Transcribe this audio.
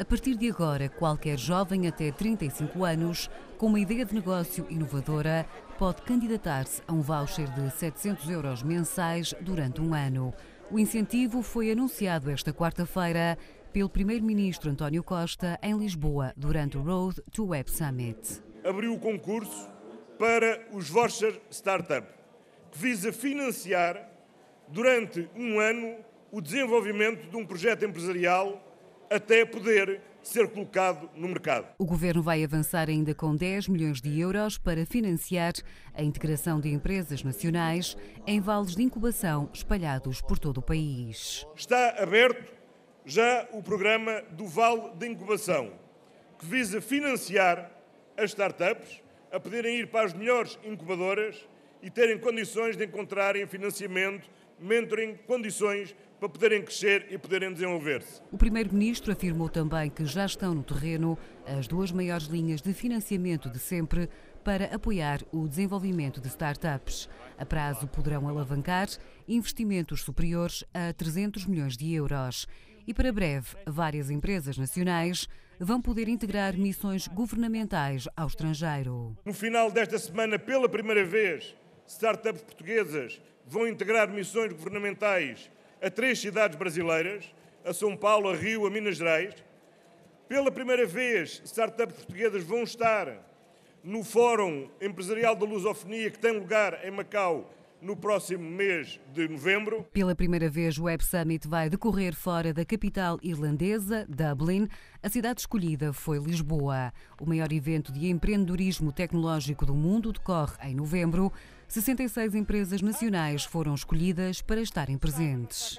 A partir de agora, qualquer jovem até 35 anos com uma ideia de negócio inovadora pode candidatar-se a um voucher de 700 euros mensais durante um ano. O incentivo foi anunciado esta quarta-feira pelo Primeiro-Ministro António Costa em Lisboa durante o Road to Web Summit. Abriu o concurso para os voucher startup, que visa financiar durante um ano o desenvolvimento de um projeto empresarial até poder ser colocado no mercado. O governo vai avançar ainda com 10 milhões de euros para financiar a integração de empresas nacionais em vales de incubação espalhados por todo o país. Está aberto já o programa do Vale de Incubação, que visa financiar as startups a poderem ir para as melhores incubadoras e terem condições de encontrarem financiamento mentoring, condições para poderem crescer e poderem desenvolver-se. O Primeiro-Ministro afirmou também que já estão no terreno as duas maiores linhas de financiamento de sempre para apoiar o desenvolvimento de startups. A prazo poderão alavancar investimentos superiores a 300 milhões de euros. E para breve, várias empresas nacionais vão poder integrar missões governamentais ao estrangeiro. No final desta semana, pela primeira vez, startups portuguesas vão integrar missões governamentais a três cidades brasileiras, a São Paulo, a Rio, a Minas Gerais. Pela primeira vez, startups portuguesas vão estar no Fórum Empresarial da Lusofonia, que tem lugar em Macau, no próximo mês de novembro. Pela primeira vez, o Web Summit vai decorrer fora da capital irlandesa, Dublin. A cidade escolhida foi Lisboa. O maior evento de empreendedorismo tecnológico do mundo decorre em novembro. 66 empresas nacionais foram escolhidas para estarem presentes.